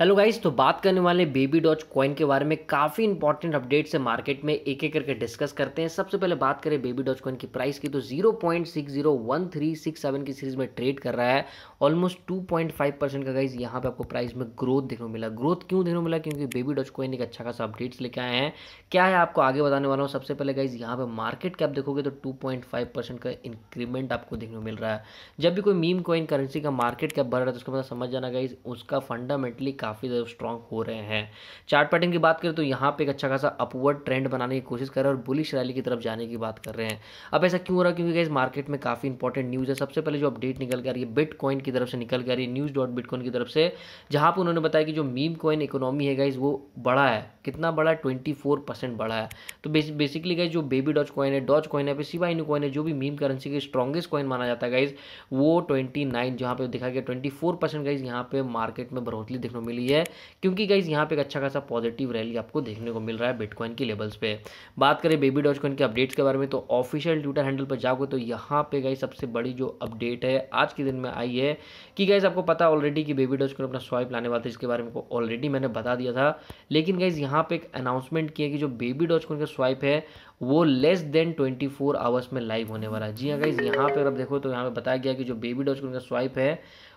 hello guys तो बात करने वाले बेबी डॉच कॉइन के बारे में काफ़ी इंपॉर्टेंट अपडेट्स है मार्केट में एक एक करके डिस्कस करते हैं सबसे पहले बात करें बेबी डॉच कॉइन की प्राइस की तो 0.601367 की सीरीज में ट्रेड कर रहा है ऑलमोस्ट 2.5 परसेंट का गाइस यहाँ पे आपको प्राइस में ग्रोथ देखने को मिला ग्रोथ क्यों देखने को मिला क्योंकि बेबी डॉच कॉइन एक अच्छा खासा अपडेट्स लेके आए हैं क्या है आपको आगे बताने वाला हूँ सबसे पहले गाइज यहाँ पर मार्केट कैप देखोगे तो टू का इंक्रीमेंट आपको देखने को मिल रहा है जब भी कोई मीम कॉइन करेंसी का मार्केट कैप बढ़ रहा है तो उसका मतलब समझ जाना गाइज उसका फंडामेंटली काफ़ी ज़्यादा स्ट्रॉन्ग हो रहे हैं चार्ट पैटर्न की बात करें तो यहाँ पे एक अच्छा खासा अपवर्ड ट्रेंड बनाने की कोशिश कर रहे हैं और बुलिश रैली की तरफ जाने की बात कर रहे हैं अब ऐसा क्यों हो रहा है क्योंकि इस मार्केट में काफ़ी इंपॉर्टेंट न्यूज़ है सबसे पहले जो अपडेट निकल कर रही है बिट की तरफ से निकल कर रही है न्यूज़ डॉट बिट की तरफ से जहाँ पर उन्होंने बताया कि जो मीम कॉइन इकोनॉमी है गाइज वो बड़ा है कितना बड़ा है ट्वेंटी फोर परसेंट बड़ा है तो बेसिकली गाइज जो बेबी डॉच कॉइन है डॉच कॉइन है सिवा इन कॉइन है जो भी मीम करेंसी की स्ट्रॉगेस्ट कॉइन माना जाता है गाइज वो ट्वेंटी नाइन जहाँ पे दिखा गया ट्वेंटी फोर परसेंट गाइज यहाँ पे मार्केट में बढ़ोतरी देखने को मिली रैली है क्योंकि गाइज यहाँ पे एक अच्छा खासा पॉजिटिव रैली आपको देखने को मिल रहा है बिटकॉइन की लेवल्स पे बात करें बेबी डॉज कॉइन के अपडेट्स के बारे में तो ऑफिशियल ट्विटर हैंडल पर जाओगे तो यहाँ पे गाइज सबसे बड़ी जो अपडेट है आज के दिन में आई है कि गाइज आपको पता ऑलरेडी कि बेबी डॉज कॉइन अपना स्वाइप लाने वाला था इसके बारे में ऑलरेडी मैंने बता दिया था लेकिन गाइज यहाँ पे एक अनाउंसमेंट किया कि जो बेबी डॉज कॉइन का स्वाइप है वो लेस देन 24 आवर्स में लाइव होने वाला है जी हाँ गाइज यहाँ पर अब देखो तो यहाँ पे बताया गया कि जो बेबी डॉज का स्वाइप है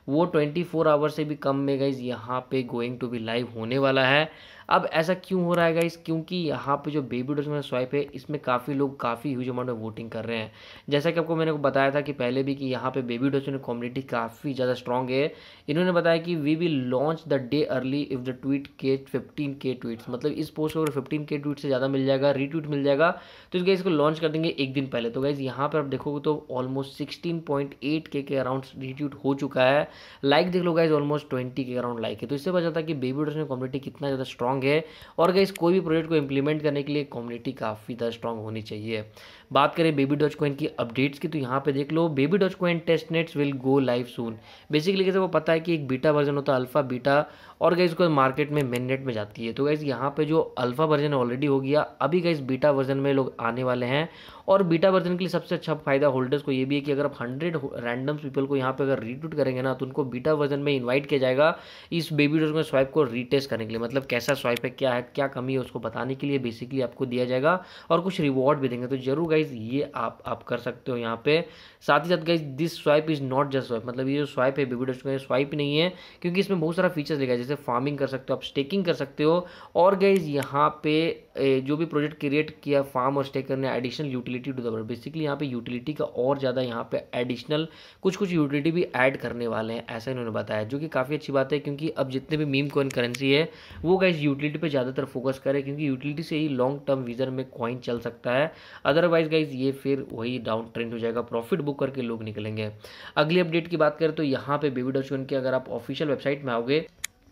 वो 24 आवर्स से भी कम में गाइज यहाँ पे गोइंग टू बी लाइव होने वाला है अब ऐसा क्यों हो रहा है गाइस क्योंकि यहाँ पे जो बेबी डोज में स्वाइप है इसमें काफ़ी लोग काफ़ी ह्यूज अमाउंट में वोटिंग कर रहे हैं जैसा कि आपको मैंने बताया था कि पहले भी कि यहाँ पे बेबी में कम्युनिटी काफ़ी ज़्यादा स्ट्रॉन्ग है इन्होंने बताया कि we will launch the day early if the tweet के फिफ्टीन के ट्वीट्स मतलब इस पोस्ट को अगर फिफ्टीन के ट्वीट से ज़्यादा मिल जाएगा रीट्वीट मिल जाएगा तो इस गाइज को लॉन्च कर देंगे एक दिन पहले तो गाइज यहाँ पर आप देखोगे तो ऑलमोस्ट सिक्सटीन पॉइंट एट के के अराउंड रीट्यूट हो चुका है लाइक देख लो guys almost twenty K around like है तो इससे पता चलता है कि बेबी में कम्युनिटी कितना ज़्यादा स्ट्रॉग स्ट्रांग है और गई कोई भी प्रोजेक्ट को इम्प्लीमेंट करने के लिए कम्युनिटी काफ़ी ज़्यादा स्ट्रांग होनी चाहिए बात करें बेबी डॉच कोइन की अपडेट्स की तो यहाँ पे देख लो Baby Doge Coin test nets will go live soon basically कैसे वो पता है कि एक बीटा वर्जन होता है अल्फा बीटा और गई इसको मार्केट में मेन नेट में जाती है तो गई यहाँ पे जो अल्फा वर्जन ऑलरेडी हो गया अभी गई बीटा वर्जन में लोग आने वाले हैं और बीटा वर्जन के लिए सबसे अच्छा फायदा होल्डर्स को ये भी है कि अगर आप हंड्रेड रैंडम्स पीपल को यहाँ पे अगर रीटूट करेंगे ना तो उनको बीटा वर्जन में इन्वाइट किया जाएगा इस बेबी डॉच में स्वाइप को रिटेस्ट करने के लिए मतलब कैसा ट्राई पे क्या है क्या कमी है उसको बताने के लिए बेसिकली आपको दिया जाएगा और कुछ रिवॉर्ड भी देंगे तो जरूर गाइज ये आप आप कर सकते हो यहाँ पे साथ ही साथ guys this swipe is not just swipe मतलब ये जो स्वाइप है बीबी डॉट स्वाइप नहीं है क्योंकि इसमें बहुत सारा फीचर्स देगा जैसे फार्मिंग कर सकते हो आप स्टेकिंग कर सकते हो और गाइज यहाँ पे जो भी प्रोजेक्ट क्रिएट किया फार्म और स्टेकर ने additional utility to the basically यहाँ पे यूटिलिटी का और ज़्यादा यहाँ पे एडिशनल कुछ कुछ यूटिलिटी भी ऐड करने वाले हैं ऐसा इन्होंने बताया जो कि काफ़ी अच्छी बात है क्योंकि अब जितने भी मीम कॉइन करेंसी है वो गाइज यूटिलिटी पर ज़्यादातर फोकस करें क्योंकि यूटिलिटी से ही लॉन्ग टर्म विजन में कॉइन चल सकता है अदरवाइज गाइज ये फिर वही डाउन ट्रेंड हो जाएगा प्रॉफिट बुक करके लोग निकलेंगे अगली अपडेट की बात करें तो यहाँ पे बेबी डॉच की अगर आप ऑफिशियल वेबसाइट में आओगे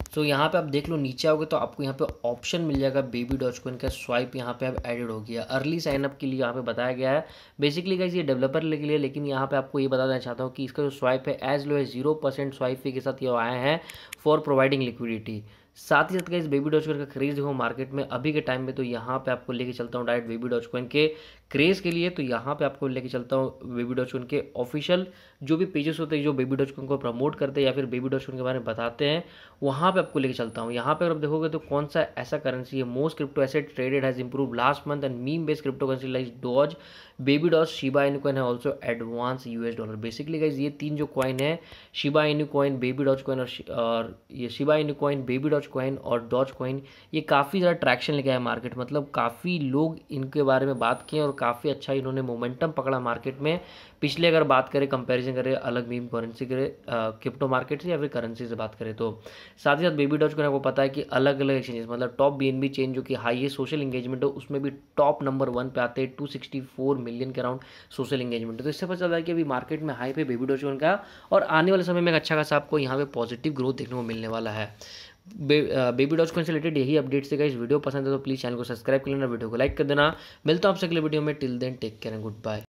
सो तो यहाँ पे आप देख लो नीचे आओगे तो आपको यहाँ पे ऑप्शन मिल जाएगा बेबी डॉच कोइन का स्वाइप यहाँ पे अब एडिड हो गया अर्ली साइनअप के लिए यहाँ पे बताया गया है बेसिकली कैसे ये डेवलपर के लिए लेकिन यहाँ पे आपको ये बताना चाहता हूँ कि इसका जो स्वाइप है एज लो है जीरो परसेंट स्वाइप के साथ ये आए हैं फॉर प्रोवाइडिंग लिक्विडिटी साथ ही साथ इस बेबी डॉच कॉइन का क्रेज देखो मार्केट में अभी के टाइम में तो यहाँ पे आपको लेके चलता हूँ डायरेक्ट बेबी डॉच कॉइन के क्रेज़ के लिए तो यहाँ पे आपको लेके चलता हूँ बेबी डॉचकॉन के ऑफिशियल जो भी पेजेस होते हैं जो बेबी डॉचकॉन को प्रमोट करते हैं या फिर बेबी डॉचकॉन के बारे में बताते हैं वहाँ पे आपको लेके चलता हूँ यहाँ पे अगर आप देखोगे तो कौन सा ऐसा करेंसी है most crypto asset traded has improve last month and meme based crypto currency like Doge Baby Doge Shiba Inu coin है also advances dollar basically guys ये तीन जो कॉइन है Shiba Inu coin Baby डॉच Coin और ये Shiba Inu coin Baby डॉच Coin और Doge coin ये काफ़ी ज़्यादा ट्रैक्शन लेके आया मार्केट मतलब काफ़ी लोग इनके बारे में बात किए और काफ़ी अच्छा इन्होंने मोमेंटम पकड़ा मार्केट में पिछले अगर बात करें कंपैरिजन करें अलग मीम करेंसी के क्रिप्टो मार्केट से या फिर करेंसी से बात करें तो साथ ही साथ बेबी डॉज को आपको पता है कि अलग अलग एक्सचेंजेस मतलब टॉप बी चेन जो कि हाईएस्ट सोशल इंगेजमेंट है उसमें भी टॉप नंबर वन पे आते हैं टू सिक्सटी फोर मिलियन के अराउंड सोशल इंगेजमेंट तो इससे पता चलता है कि अभी मार्केट में हाई पे बेबी डॉज का और आने वाले समय में अच्छा खासा आपको यहाँ पे पॉजिटिव ग्रोथ देखने को मिलने वाला है बे, बेबी डॉज को रिलेटेड यही अपडेट से इस वीडियो पसंद है तो प्लीज़ चैनल को सब्सक्राइब कर लेना वीडियो को लाइक कर देना मिलता हूँ आपसे अगले वीडियो में till then take care and good bye